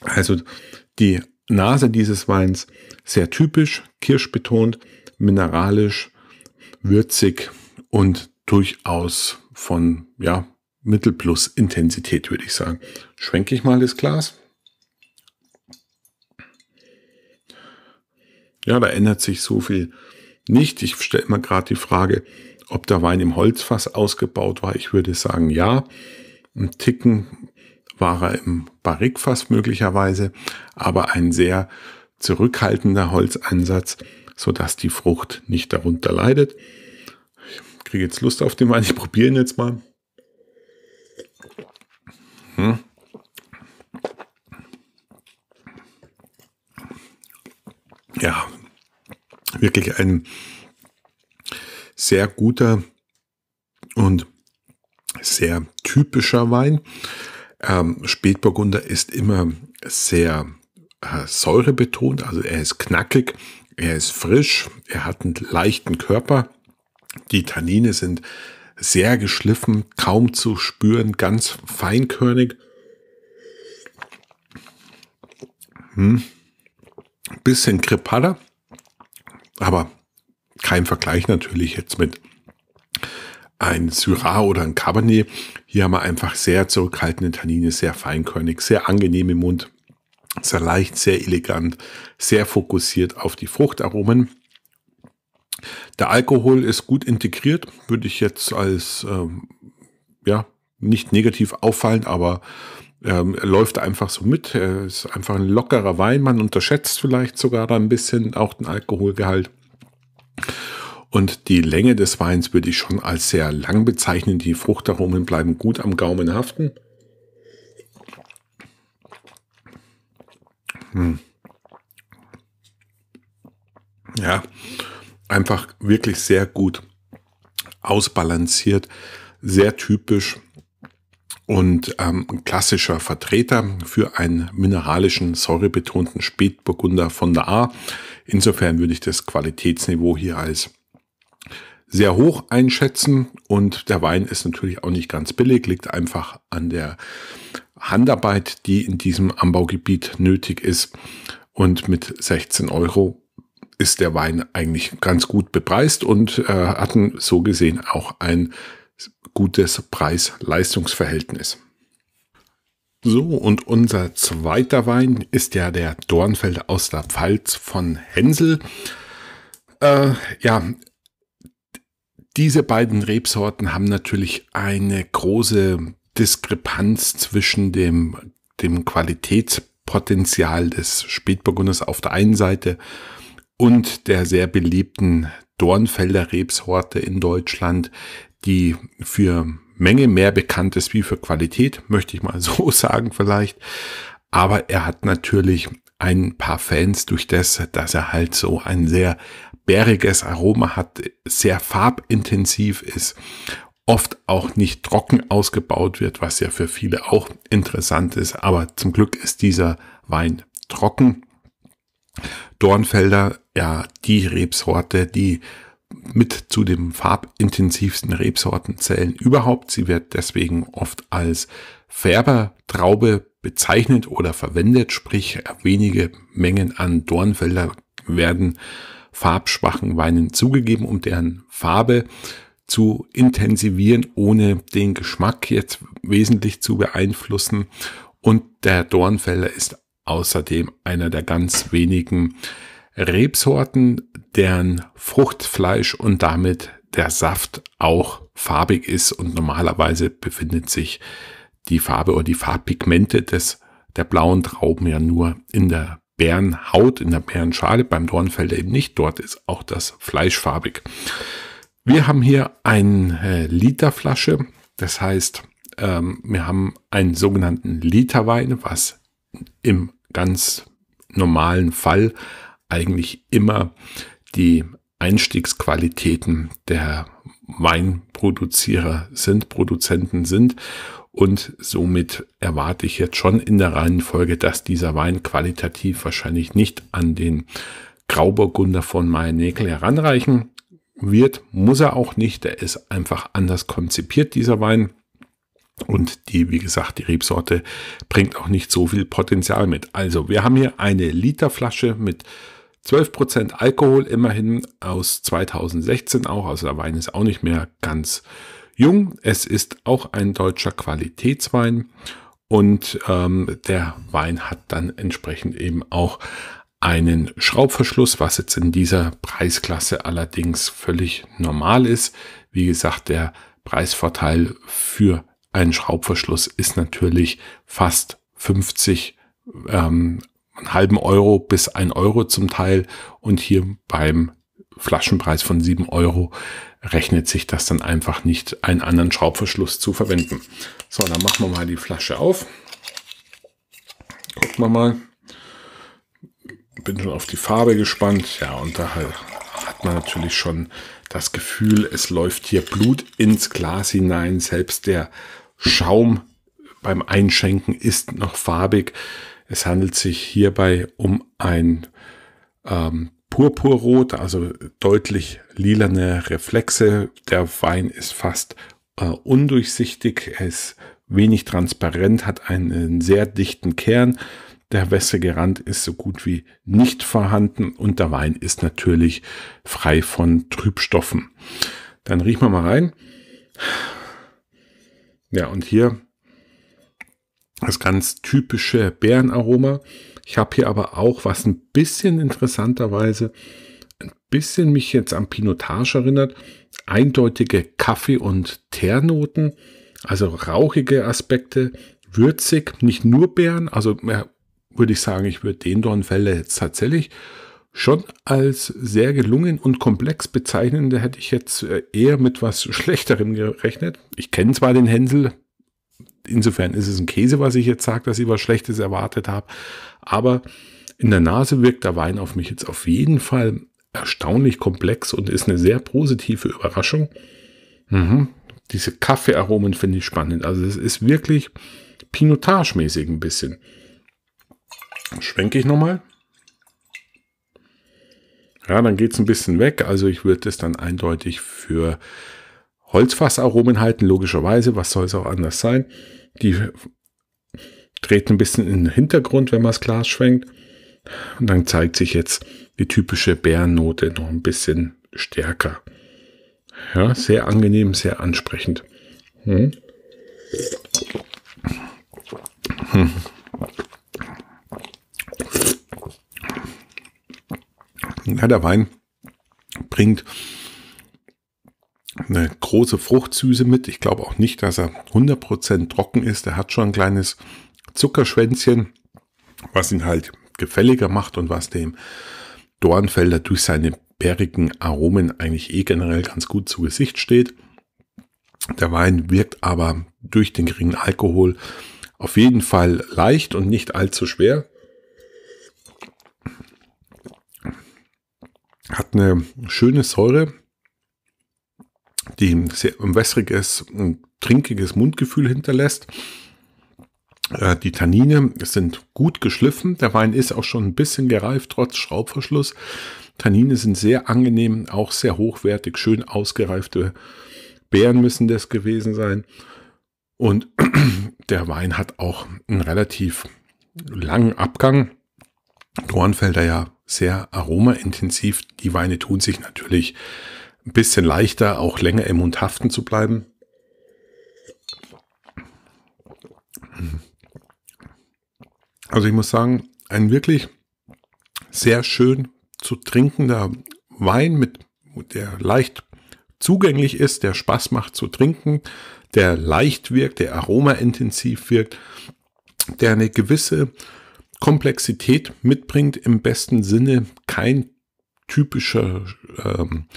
Also die Nase dieses Weins sehr typisch, kirschbetont, mineralisch, würzig und durchaus von ja, Mittelplus Intensität, würde ich sagen. Schwenke ich mal das Glas. Ja, da ändert sich so viel nicht. Ich stelle mal gerade die Frage, ob der Wein im Holzfass ausgebaut war, ich würde sagen ja. Ein Ticken war er im Barrikfass möglicherweise, aber ein sehr zurückhaltender Holzeinsatz, sodass die Frucht nicht darunter leidet. Ich kriege jetzt Lust auf den Wein, ich probiere ihn jetzt mal. Hm. Ja, wirklich ein sehr guter und sehr typischer Wein. Ähm, Spätburgunder ist immer sehr äh, säurebetont, also er ist knackig, er ist frisch, er hat einen leichten Körper. Die Tannine sind sehr geschliffen, kaum zu spüren, ganz feinkörnig. Hm. Bisschen kreppader, aber kein Vergleich natürlich jetzt mit ein Syrah oder ein Cabernet. Hier haben wir einfach sehr zurückhaltende Tannine, sehr feinkörnig, sehr angenehm im Mund, sehr leicht, sehr elegant, sehr fokussiert auf die Fruchtaromen. Der Alkohol ist gut integriert, würde ich jetzt als, ähm, ja, nicht negativ auffallen, aber ähm, läuft einfach so mit. Er ist einfach ein lockerer Wein. Man unterschätzt vielleicht sogar da ein bisschen auch den Alkoholgehalt. Und die Länge des Weins würde ich schon als sehr lang bezeichnen. Die Fruchtaromen bleiben gut am Gaumen haften. Hm. Ja, einfach wirklich sehr gut ausbalanciert, sehr typisch und ähm, klassischer Vertreter für einen mineralischen, säurebetonten Spätburgunder von der A. Insofern würde ich das Qualitätsniveau hier als sehr hoch einschätzen. Und der Wein ist natürlich auch nicht ganz billig, liegt einfach an der Handarbeit, die in diesem Anbaugebiet nötig ist. Und mit 16 Euro ist der Wein eigentlich ganz gut bepreist und äh, hatten so gesehen auch ein gutes Preis-Leistungsverhältnis. So, und unser zweiter Wein ist ja der Dornfeld aus der Pfalz von Hänsel. Äh, ja, diese beiden Rebsorten haben natürlich eine große Diskrepanz zwischen dem, dem Qualitätspotenzial des Spätburgunders auf der einen Seite und der sehr beliebten Dornfelder Rebsorte in Deutschland, die für Menge mehr bekannt ist wie für Qualität, möchte ich mal so sagen vielleicht. Aber er hat natürlich ein paar Fans durch das, dass er halt so ein sehr bäriges Aroma hat, sehr farbintensiv ist, oft auch nicht trocken ausgebaut wird, was ja für viele auch interessant ist. Aber zum Glück ist dieser Wein trocken. Dornfelder, ja, die Rebsorte, die mit zu den farbintensivsten Rebsorten zählen überhaupt. Sie wird deswegen oft als Färbertraube bezeichnet oder verwendet, sprich wenige Mengen an Dornfelder werden farbschwachen Weinen zugegeben, um deren Farbe zu intensivieren, ohne den Geschmack jetzt wesentlich zu beeinflussen. Und der Dornfelder ist außerdem einer der ganz wenigen Rebsorten, deren Fruchtfleisch und damit der Saft auch farbig ist und normalerweise befindet sich die Farbe oder die Farbpigmente des, der blauen Trauben ja nur in der Bärenhaut, in der Bärenschale, beim Dornfelder eben nicht. Dort ist auch das fleischfarbig. Wir haben hier eine äh, Literflasche, das heißt, ähm, wir haben einen sogenannten Literwein, was im ganz normalen Fall eigentlich immer die Einstiegsqualitäten der Weinproduzierer sind, Produzenten sind. Und somit erwarte ich jetzt schon in der Reihenfolge, dass dieser Wein qualitativ wahrscheinlich nicht an den Grauburgunder von Mayenäkel heranreichen wird. Muss er auch nicht. Der ist einfach anders konzipiert, dieser Wein. Und die, wie gesagt, die Rebsorte bringt auch nicht so viel Potenzial mit. Also, wir haben hier eine Literflasche mit 12% Alkohol, immerhin aus 2016 auch. Also, der Wein ist auch nicht mehr ganz äh, jung. Es ist auch ein deutscher Qualitätswein und ähm, der Wein hat dann entsprechend eben auch einen Schraubverschluss, was jetzt in dieser Preisklasse allerdings völlig normal ist. Wie gesagt, der Preisvorteil für einen Schraubverschluss ist natürlich fast 50 ähm, einen halben Euro bis ein Euro zum Teil und hier beim Flaschenpreis von sieben Euro rechnet sich das dann einfach nicht, einen anderen Schraubverschluss zu verwenden. So, dann machen wir mal die Flasche auf. Gucken wir mal. Bin schon auf die Farbe gespannt. Ja, und da hat man natürlich schon das Gefühl, es läuft hier Blut ins Glas hinein. Selbst der Schaum beim Einschenken ist noch farbig. Es handelt sich hierbei um ein ähm, purpurrot, also deutlich lilane Reflexe. Der Wein ist fast äh, undurchsichtig, er ist wenig transparent, hat einen sehr dichten Kern. Der wässrige Rand ist so gut wie nicht vorhanden und der Wein ist natürlich frei von Trübstoffen. Dann riechen wir mal rein. Ja, und hier das ganz typische Bärenaroma. Ich habe hier aber auch, was ein bisschen interessanterweise ein bisschen mich jetzt an Pinotage erinnert, eindeutige Kaffee- und Teernoten, also rauchige Aspekte, würzig, nicht nur Beeren, also ja, würde ich sagen, ich würde den Dornfelle jetzt tatsächlich schon als sehr gelungen und komplex bezeichnen. Da hätte ich jetzt äh, eher mit was Schlechterem gerechnet. Ich kenne zwar den Hänsel, insofern ist es ein Käse, was ich jetzt sage, dass ich was Schlechtes erwartet habe. Aber in der Nase wirkt der Wein auf mich jetzt auf jeden Fall erstaunlich komplex und ist eine sehr positive Überraschung. Mhm. Diese Kaffeearomen finde ich spannend. Also es ist wirklich Pinotage-mäßig ein bisschen. Schwenke ich nochmal. Ja, dann geht es ein bisschen weg. Also ich würde es dann eindeutig für Holzfassaromen halten, logischerweise. Was soll es auch anders sein? Die treten ein bisschen in den Hintergrund, wenn man das Glas schwenkt. Und dann zeigt sich jetzt die typische Bärennote noch ein bisschen stärker. Ja, sehr angenehm, sehr ansprechend. Hm. Hm. Ja, der Wein bringt eine große Fruchtsüße mit. Ich glaube auch nicht, dass er 100% trocken ist. Er hat schon ein kleines Zuckerschwänzchen, was ihn halt gefälliger macht und was dem Dornfelder durch seine bärigen Aromen eigentlich eh generell ganz gut zu Gesicht steht. Der Wein wirkt aber durch den geringen Alkohol auf jeden Fall leicht und nicht allzu schwer. Hat eine schöne Säure, die ein sehr wässriges und trinkiges Mundgefühl hinterlässt. Äh, die Tannine sind gut geschliffen. Der Wein ist auch schon ein bisschen gereift, trotz Schraubverschluss. Tannine sind sehr angenehm, auch sehr hochwertig, schön ausgereifte Beeren müssen das gewesen sein. Und der Wein hat auch einen relativ langen Abgang. Dornfelder ja sehr aromaintensiv. Die Weine tun sich natürlich ein bisschen leichter, auch länger im Mund haften zu bleiben. Also ich muss sagen, ein wirklich sehr schön zu trinkender Wein, mit, der leicht zugänglich ist, der Spaß macht zu trinken, der leicht wirkt, der aromaintensiv wirkt, der eine gewisse Komplexität mitbringt, im besten Sinne kein typischer ähm,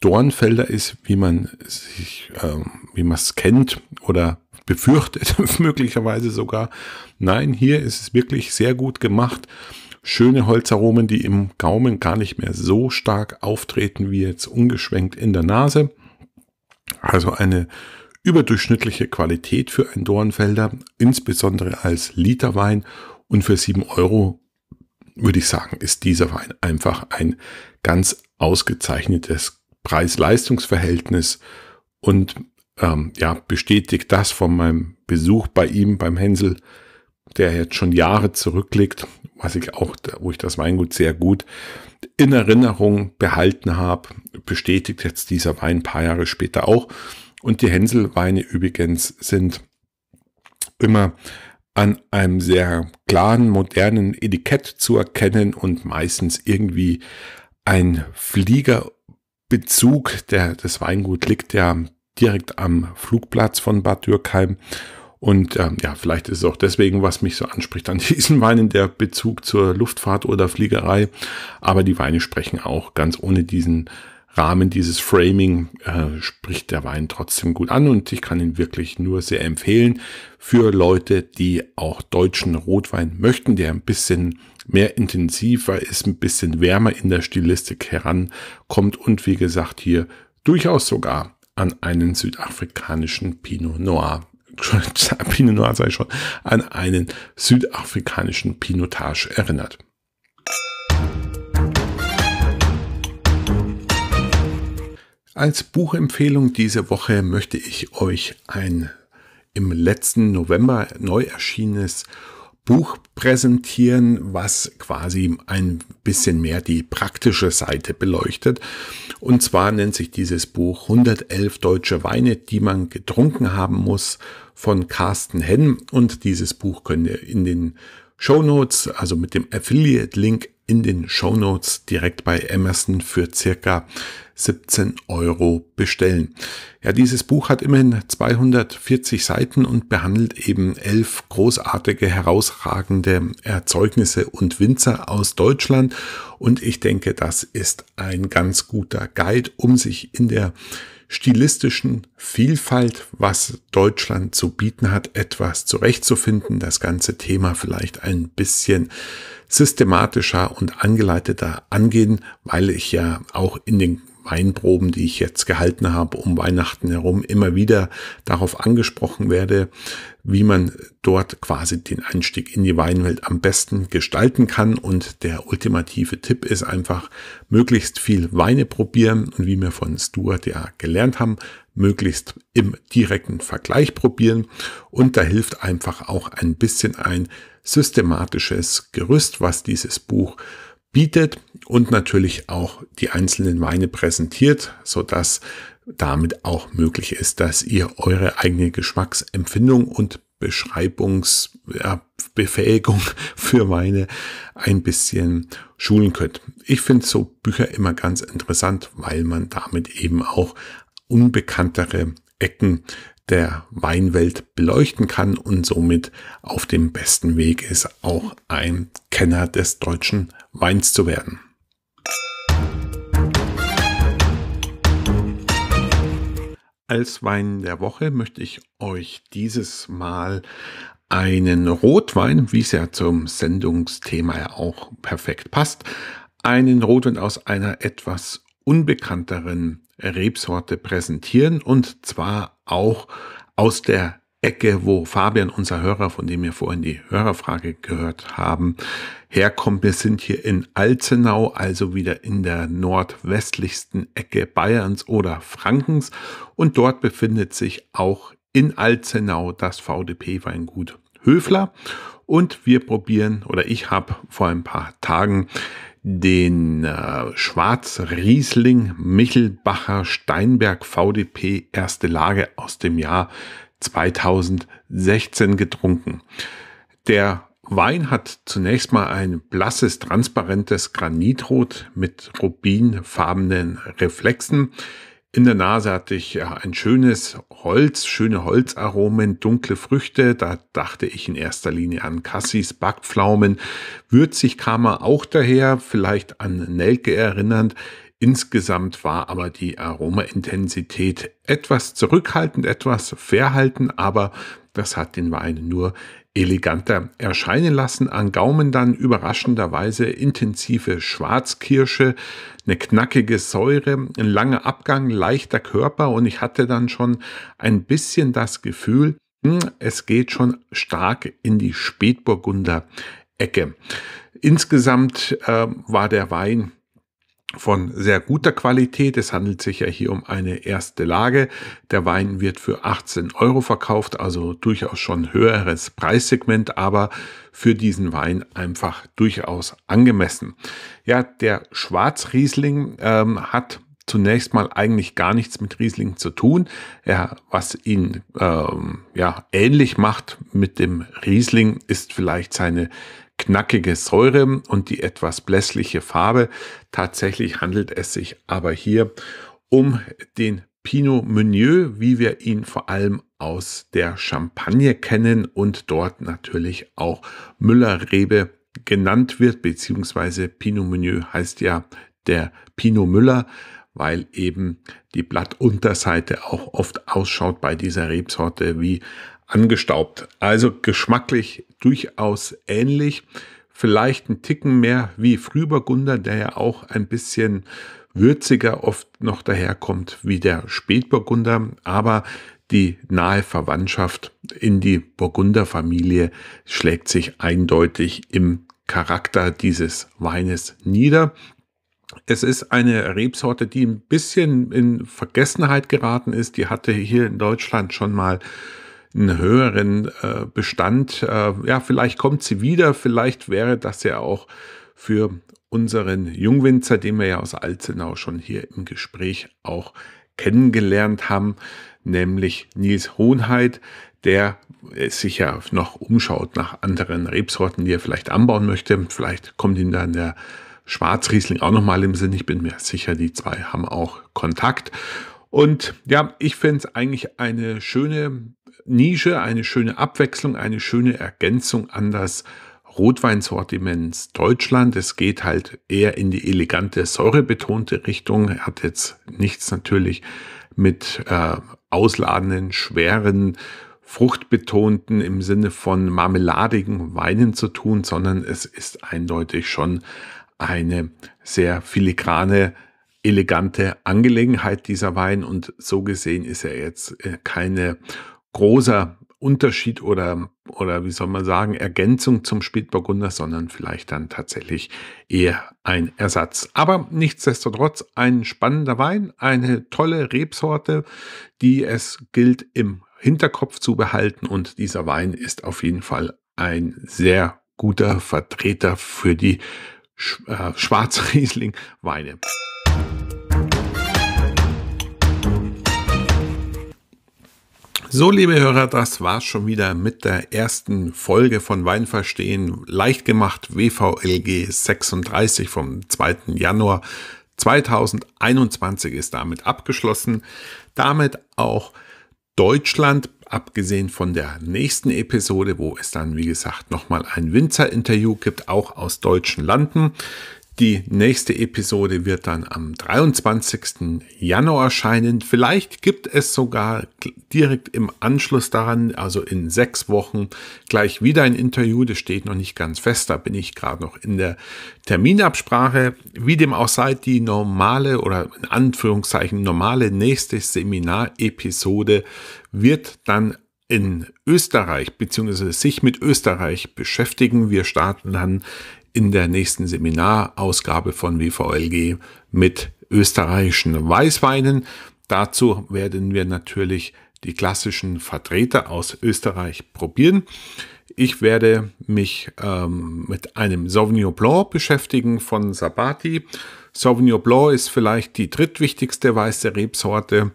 Dornfelder ist, wie man sich, äh, wie man es kennt oder befürchtet, möglicherweise sogar. Nein, hier ist es wirklich sehr gut gemacht. Schöne Holzaromen, die im Gaumen gar nicht mehr so stark auftreten wie jetzt ungeschwenkt in der Nase. Also eine überdurchschnittliche Qualität für ein Dornfelder, insbesondere als Literwein. Und für 7 Euro würde ich sagen, ist dieser Wein einfach ein ganz ausgezeichnetes Preis-Leistungs-Verhältnis und ähm, ja, bestätigt das von meinem Besuch bei ihm, beim Hänsel, der jetzt schon Jahre zurückliegt, was ich auch, wo ich das Weingut sehr gut in Erinnerung behalten habe, bestätigt jetzt dieser Wein ein paar Jahre später auch. Und die Hänselweine übrigens sind immer an einem sehr klaren, modernen Etikett zu erkennen und meistens irgendwie ein Flieger Bezug, der, das Weingut liegt ja direkt am Flugplatz von Bad Dürkheim. Und ähm, ja, vielleicht ist es auch deswegen, was mich so anspricht an diesen Weinen, der Bezug zur Luftfahrt oder Fliegerei. Aber die Weine sprechen auch ganz ohne diesen Rahmen dieses Framing äh, spricht der Wein trotzdem gut an und ich kann ihn wirklich nur sehr empfehlen für Leute, die auch deutschen Rotwein möchten, der ein bisschen mehr intensiver ist, ein bisschen wärmer in der Stilistik herankommt und wie gesagt hier durchaus sogar an einen südafrikanischen Pinot Noir Pinot Noir sei schon, an einen südafrikanischen Pinotage erinnert. Als Buchempfehlung diese Woche möchte ich euch ein im letzten November neu erschienenes Buch präsentieren, was quasi ein bisschen mehr die praktische Seite beleuchtet. Und zwar nennt sich dieses Buch 111 deutsche Weine, die man getrunken haben muss von Carsten Henn. Und dieses Buch könnt ihr in den Show Notes, also mit dem Affiliate-Link in den Show Notes direkt bei Emerson für circa 17 Euro bestellen. Ja, dieses Buch hat immerhin 240 Seiten und behandelt eben elf großartige, herausragende Erzeugnisse und Winzer aus Deutschland. Und ich denke, das ist ein ganz guter Guide, um sich in der stilistischen Vielfalt, was Deutschland zu bieten hat, etwas zurechtzufinden, das ganze Thema vielleicht ein bisschen systematischer und angeleiteter angehen, weil ich ja auch in den Weinproben, die ich jetzt gehalten habe, um Weihnachten herum immer wieder darauf angesprochen werde, wie man dort quasi den Einstieg in die Weinwelt am besten gestalten kann. Und der ultimative Tipp ist einfach, möglichst viel Weine probieren und wie wir von Stuart ja gelernt haben, möglichst im direkten Vergleich probieren. Und da hilft einfach auch ein bisschen ein systematisches Gerüst, was dieses Buch bietet und natürlich auch die einzelnen Weine präsentiert, so dass damit auch möglich ist, dass ihr eure eigene Geschmacksempfindung und Beschreibungsbefähigung für Weine ein bisschen schulen könnt. Ich finde so Bücher immer ganz interessant, weil man damit eben auch unbekanntere Ecken der Weinwelt beleuchten kann und somit auf dem besten Weg ist, auch ein Kenner des deutschen Weins zu werden. Als Wein der Woche möchte ich euch dieses Mal einen Rotwein, wie es ja zum Sendungsthema ja auch perfekt passt, einen Rotwein aus einer etwas unbekannteren Rebsorte präsentieren und zwar auch aus der Ecke, wo Fabian, unser Hörer, von dem wir vorhin die Hörerfrage gehört haben, herkommt. Wir sind hier in Alzenau, also wieder in der nordwestlichsten Ecke Bayerns oder Frankens. Und dort befindet sich auch in Alzenau das VDP-Weingut Höfler. Und wir probieren, oder ich habe vor ein paar Tagen den äh, schwarz Michelbacher Steinberg VDP erste Lage aus dem Jahr 2016 getrunken. Der Wein hat zunächst mal ein blasses, transparentes Granitrot mit rubinfarbenen Reflexen. In der Nase hatte ich ein schönes Holz, schöne Holzaromen, dunkle Früchte. Da dachte ich in erster Linie an Cassis, Backpflaumen. Würzig kam er auch daher, vielleicht an Nelke erinnernd. Insgesamt war aber die Aromaintensität etwas zurückhaltend, etwas verhalten, aber das hat den Wein nur eleganter erscheinen lassen. An Gaumen dann überraschenderweise intensive Schwarzkirsche, eine knackige Säure, ein langer Abgang, leichter Körper und ich hatte dann schon ein bisschen das Gefühl, hm, es geht schon stark in die Spätburgunder Ecke. Insgesamt äh, war der Wein von sehr guter Qualität. Es handelt sich ja hier um eine erste Lage. Der Wein wird für 18 Euro verkauft, also durchaus schon höheres Preissegment, aber für diesen Wein einfach durchaus angemessen. Ja, der Schwarzriesling ähm, hat zunächst mal eigentlich gar nichts mit Riesling zu tun. Ja, was ihn ähm, ja, ähnlich macht mit dem Riesling, ist vielleicht seine knackige Säure und die etwas blässliche Farbe. Tatsächlich handelt es sich aber hier um den Pinot Meunier, wie wir ihn vor allem aus der Champagne kennen und dort natürlich auch Müller-Rebe genannt wird, beziehungsweise Pinot Meunier heißt ja der Pinot Müller, weil eben die Blattunterseite auch oft ausschaut bei dieser Rebsorte wie angestaubt. Also geschmacklich durchaus ähnlich. Vielleicht ein Ticken mehr wie Frühburgunder, der ja auch ein bisschen würziger oft noch daherkommt wie der Spätburgunder. Aber die nahe Verwandtschaft in die Burgunderfamilie schlägt sich eindeutig im Charakter dieses Weines nieder. Es ist eine Rebsorte, die ein bisschen in Vergessenheit geraten ist. Die hatte hier in Deutschland schon mal einen höheren äh, Bestand. Äh, ja, vielleicht kommt sie wieder, vielleicht wäre das ja auch für unseren Jungwinzer, den wir ja aus Alzenau schon hier im Gespräch auch kennengelernt haben, nämlich Nils Hohnheit, der sich ja noch umschaut nach anderen Rebsorten, die er vielleicht anbauen möchte. Vielleicht kommt ihm dann der Schwarzriesling auch nochmal im Sinn. Ich bin mir sicher, die zwei haben auch Kontakt. Und ja, ich finde es eigentlich eine schöne Nische, eine schöne Abwechslung, eine schöne Ergänzung an das Rotweinsortiments Deutschland. Es geht halt eher in die elegante, säurebetonte Richtung. Er Hat jetzt nichts natürlich mit äh, ausladenden, schweren, fruchtbetonten im Sinne von marmeladigen Weinen zu tun, sondern es ist eindeutig schon eine sehr filigrane, elegante Angelegenheit dieser Wein und so gesehen ist er jetzt äh, keine großer Unterschied oder, oder wie soll man sagen, Ergänzung zum Spätburgunder, sondern vielleicht dann tatsächlich eher ein Ersatz. Aber nichtsdestotrotz ein spannender Wein, eine tolle Rebsorte, die es gilt im Hinterkopf zu behalten und dieser Wein ist auf jeden Fall ein sehr guter Vertreter für die äh, Schwarzriesling-Weine. So, liebe Hörer, das war's schon wieder mit der ersten Folge von Weinverstehen. Leicht gemacht WVLG 36 vom 2. Januar 2021 ist damit abgeschlossen. Damit auch Deutschland, abgesehen von der nächsten Episode, wo es dann, wie gesagt, nochmal ein Winzer-Interview gibt, auch aus deutschen Landen. Die nächste Episode wird dann am 23. Januar erscheinen. Vielleicht gibt es sogar direkt im Anschluss daran, also in sechs Wochen, gleich wieder ein Interview. Das steht noch nicht ganz fest. Da bin ich gerade noch in der Terminabsprache. Wie dem auch sei, die normale oder in Anführungszeichen normale nächste Seminarepisode wird dann in Österreich beziehungsweise sich mit Österreich beschäftigen. Wir starten dann in der nächsten Seminarausgabe von WVLG mit österreichischen Weißweinen. Dazu werden wir natürlich die klassischen Vertreter aus Österreich probieren. Ich werde mich ähm, mit einem Sauvignon Blanc beschäftigen von Sabati. Sauvignon Blanc ist vielleicht die drittwichtigste weiße Rebsorte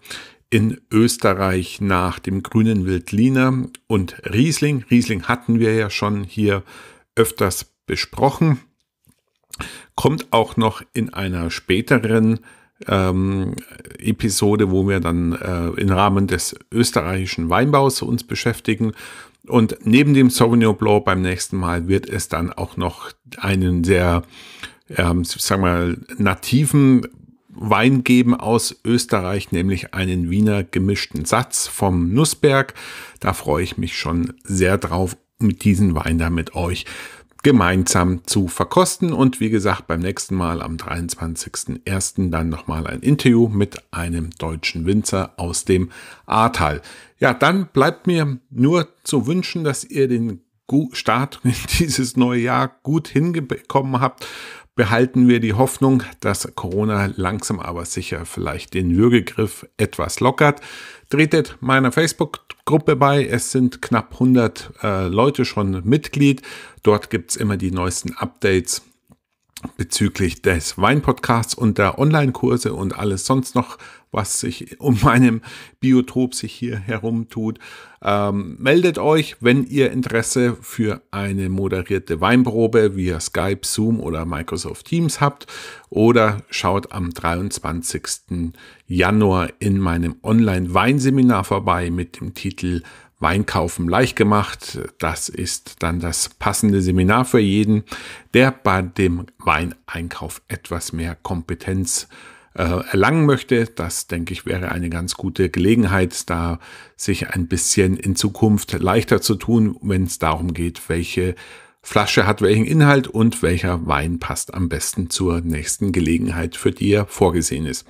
in Österreich nach dem grünen Wildliner und Riesling. Riesling hatten wir ja schon hier öfters besprochen. Kommt auch noch in einer späteren ähm, Episode, wo wir dann äh, im Rahmen des österreichischen Weinbaus uns beschäftigen. Und neben dem Sauvignon Blanc beim nächsten Mal wird es dann auch noch einen sehr, ähm, sagen wir mal, nativen Wein geben aus Österreich, nämlich einen Wiener gemischten Satz vom Nussberg. Da freue ich mich schon sehr drauf, mit diesem Wein da mit euch zu gemeinsam zu verkosten. Und wie gesagt, beim nächsten Mal am 23.01. dann nochmal ein Interview mit einem deutschen Winzer aus dem Ahrtal. Ja, dann bleibt mir nur zu wünschen, dass ihr den Start in dieses neue Jahr gut hingekommen habt. Behalten wir die Hoffnung, dass Corona langsam aber sicher vielleicht den Würgegriff etwas lockert. Tretet meiner Facebook Facebook-Gruppe bei. Es sind knapp 100 äh, Leute schon Mitglied. Dort gibt es immer die neuesten Updates bezüglich des Weinpodcasts und der Online-Kurse und alles sonst noch, was sich um meinem Biotop sich hier herumtut. Ähm, meldet euch, wenn ihr Interesse für eine moderierte Weinprobe via Skype, Zoom oder Microsoft Teams habt oder schaut am 23. Januar in meinem Online-Weinseminar vorbei mit dem Titel Weinkaufen leicht gemacht. Das ist dann das passende Seminar für jeden, der bei dem Weineinkauf etwas mehr Kompetenz äh, erlangen möchte. Das, denke ich, wäre eine ganz gute Gelegenheit, da sich ein bisschen in Zukunft leichter zu tun, wenn es darum geht, welche Flasche hat welchen Inhalt und welcher Wein passt am besten zur nächsten Gelegenheit, für die er vorgesehen ist.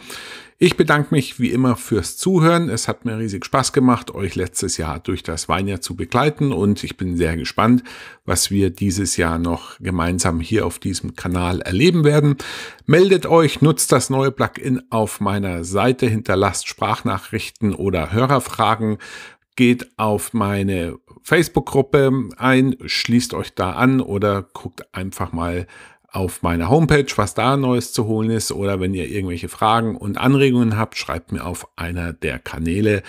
Ich bedanke mich wie immer fürs Zuhören. Es hat mir riesig Spaß gemacht, euch letztes Jahr durch das Weinjahr zu begleiten und ich bin sehr gespannt, was wir dieses Jahr noch gemeinsam hier auf diesem Kanal erleben werden. Meldet euch, nutzt das neue Plugin auf meiner Seite, hinterlasst Sprachnachrichten oder Hörerfragen, geht auf meine Facebook-Gruppe ein, schließt euch da an oder guckt einfach mal auf meiner Homepage, was da Neues zu holen ist. Oder wenn ihr irgendwelche Fragen und Anregungen habt, schreibt mir auf einer der Kanäle.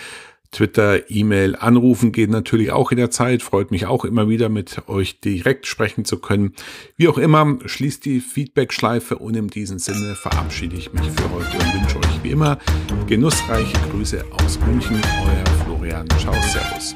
Twitter, E-Mail, anrufen geht natürlich auch in der Zeit. Freut mich auch immer wieder, mit euch direkt sprechen zu können. Wie auch immer, schließt die Feedback-Schleife und in diesem Sinne verabschiede ich mich für heute und wünsche euch wie immer genussreiche Grüße aus München. Euer Florian. Ciao, Servus.